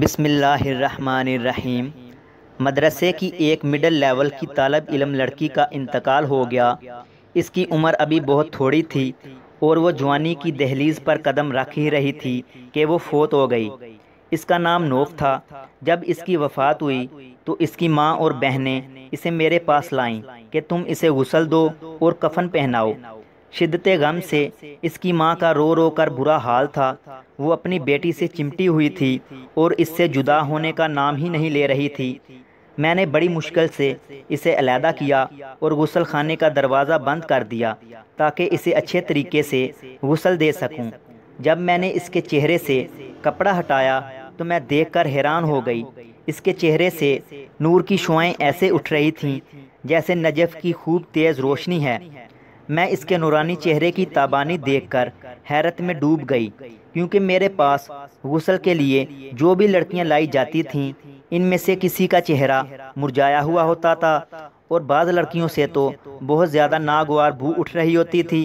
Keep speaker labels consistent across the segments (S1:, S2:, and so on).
S1: बिसमीम मदरसे की एक मिडल लेवल की तालब इलम लड़की का इंतकाल हो गया इसकी उम्र अभी बहुत थोड़ी थी और वो जवानी की दहलीज़ पर कदम रख ही रही थी कि वो फोत हो गई इसका नाम नोफ था जब इसकी वफ़ात हुई तो इसकी माँ और बहनें इसे मेरे पास लाईं कि तुम इसे गुसल दो और कफन पहनाओ शिद्दत गम से इसकी माँ का रो रो कर बुरा हाल था वो अपनी बेटी से चिमटी हुई थी और इससे जुदा होने का नाम ही नहीं ले रही थी मैंने बड़ी मुश्किल से इसे अलहदा किया और गुसल खाने का दरवाज़ा बंद कर दिया ताकि इसे अच्छे तरीके से गुसल दे सकूं। जब मैंने इसके चेहरे से कपड़ा हटाया तो मैं देखकर हैरान हो गई इसके चेहरे से नूर की शुआएँ ऐसे उठ रही थीं जैसे नजफ़ की खूब तेज़ रोशनी है मैं इसके नूरानी चेहरे की ताबानी देखकर हैरत में डूब गई क्योंकि मेरे पास गसल के लिए जो भी लड़कियां लाई जाती थीं इनमें से किसी का चेहरा मुरझाया हुआ होता था और बाद लड़कियों से तो बहुत ज़्यादा नागवार भू उठ रही होती थी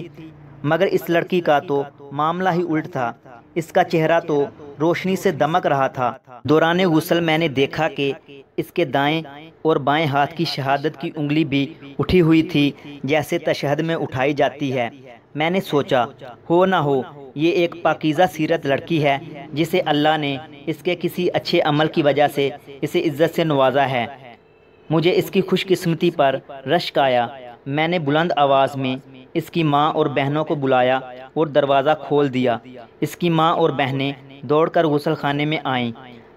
S1: मगर इस लड़की का तो मामला ही उल्ट था इसका चेहरा तो रोशनी से दमक रहा था दौरान गुसल मैंने देखा कि इसके दाएं और बाएं हाथ की शहादत की उंगली भी उठी हुई थी जैसे तशहद में उठाई जाती है मैंने सोचा हो ना हो ये एक पाकिज़ा सीरत लड़की है जिसे अल्लाह ने इसके किसी अच्छे अमल की वजह से इसे इज़्ज़त से नवाजा है मुझे इसकी खुशकस्मती पर रश्क आया मैंने बुलंद आवाज़ में इसकी माँ और बहनों को बुलाया और दरवाज़ा खोल दिया इसकी माँ और बहनें दौड़कर गुसल खाने में आईं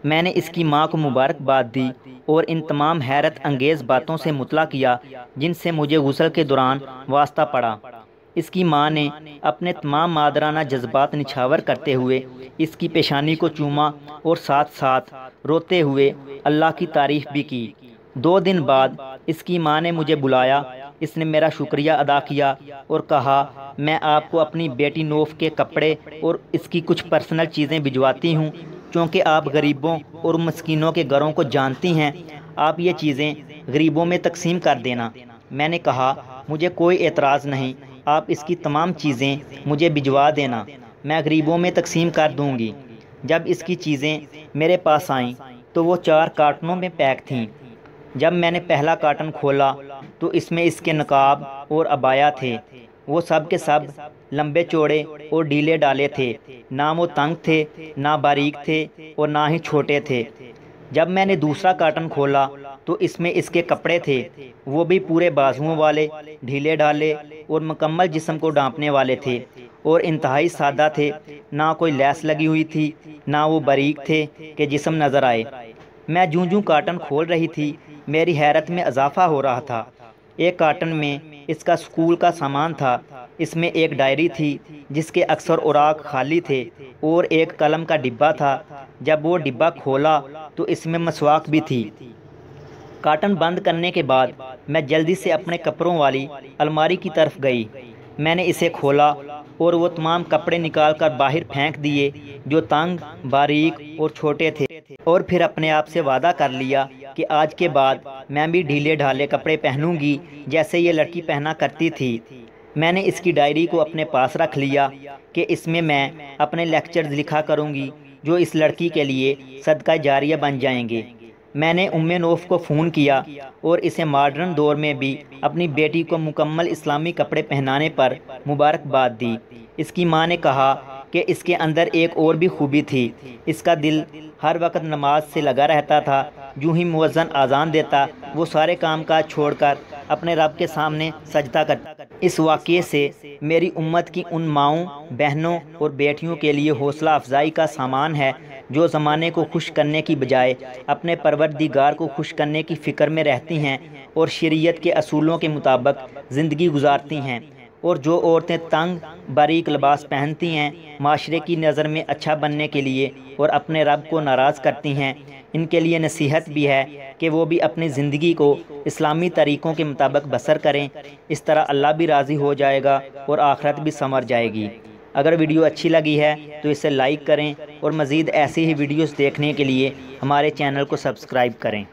S1: मैंने इसकी माँ को मुबारकबाद दी और इन तमाम हैरत अंगेज़ बातों से मुतला किया जिनसे मुझे गुसल के दौरान वास्ता पड़ा इसकी माँ ने अपने तमाम मादराना जज्बात निछावर करते हुए इसकी पेशानी को चूमा और साथ साथ रोते हुए अल्लाह की तारीफ़ भी की दो दिन बाद इसकी माँ ने मुझे बुलाया इसने मेरा शुक्रिया अदा किया और कहा मैं आपको अपनी बेटी नोफ के कपड़े और इसकी कुछ पर्सनल चीज़ें भिजवाती हूँ क्योंकि आप गरीबों और मस्किनों के घरों को जानती हैं आप ये चीज़ें गरीबों में तकसीम कर देना मैंने कहा मुझे कोई एतराज़ नहीं आप इसकी तमाम चीज़ें मुझे भिजवा देना मैं गरीबों में तकसीम कर दूँगी जब इसकी चीज़ें मेरे पास आईं तो वो चार कार्टनों में पैक थीं जब मैंने पहला कार्टन खोला तो इसमें इसके नकाब और अबाया थे वो सब के सब लंबे चौड़े और ढीले डाले थे ना वो तंग थे ना बारीक थे और ना ही छोटे थे जब मैंने दूसरा कार्टन खोला तो इसमें इसके कपड़े थे वो भी पूरे बाजुओं वाले ढीले डाले और मुकम्मल जिसम को डांपने वाले थे और इंतहाई सादा थे ना कोई लैस लगी हुई थी ना वो बारीक थे कि जिसम नज़र आए मैं जूं जूं कार्टन खोल रही थी मेरी हैरत में इजाफा हो रहा था एक कार्टन में इसका स्कूल का सामान था इसमें एक डायरी थी जिसके अक्सर औराक खाली थे और एक कलम का डिब्बा था जब वो डिब्बा खोला तो इसमें मसवाक भी थी कार्टन बंद करने के बाद मैं जल्दी से अपने कपड़ों वाली अलमारी की तरफ गई मैंने इसे खोला और वो तमाम कपड़े निकाल कर बाहर फेंक दिए जो तंग बारीक और छोटे थे थे और फिर अपने आप से वादा कर लिया कि आज के बाद मैं भी ढीले ढाले कपड़े पहनूंगी जैसे ये लड़की पहना करती थी मैंने इसकी डायरी को अपने पास रख लिया कि इसमें मैं अपने लेक्चर्स लिखा करूंगी जो इस लड़की के लिए सदका जारिया बन जाएंगे मैंने उम नोफ को फ़ोन किया और इसे मॉडर्न दौर में भी अपनी बेटी को मुकम्मल इस्लामी कपड़े पहनाने पर मुबारकबाद दी इसकी माँ ने कहा कि इसके अंदर एक और भी खूबी थी इसका दिल हर वक्त नमाज से लगा रहता था यूं ही मुजन आज़ान देता वो सारे काम काज छोड़ कर अपने रब के सामने सजदा करता इस वाक़े से मेरी उम्मत की उन माओं बहनों और बेटियों के लिए हौसला अफजाई का सामान है जो ज़माने को खुश करने की बजाय अपने परवरदिगार को खुश करने की फ़िक्र में रहती हैं और शरीयत के असूलों के मुताबिक ज़िंदगी गुजारती हैं और जो औरतें तंग बारीक लबास पहनती हैं माशरे की नज़र में अच्छा बनने के लिए और अपने रब को नाराज़ करती हैं इनके लिए नसीहत भी है कि वो भी अपनी ज़िंदगी को इस्लामी तरीक़ों के मुताबिक बसर करें इस तरह अल्लाह भी राज़ी हो जाएगा और आखरत भी संवर जाएगी अगर वीडियो अच्छी लगी है तो इसे लाइक करें और मज़ीद ऐसी ही वीडियोस देखने के लिए हमारे चैनल को सब्सक्राइब करें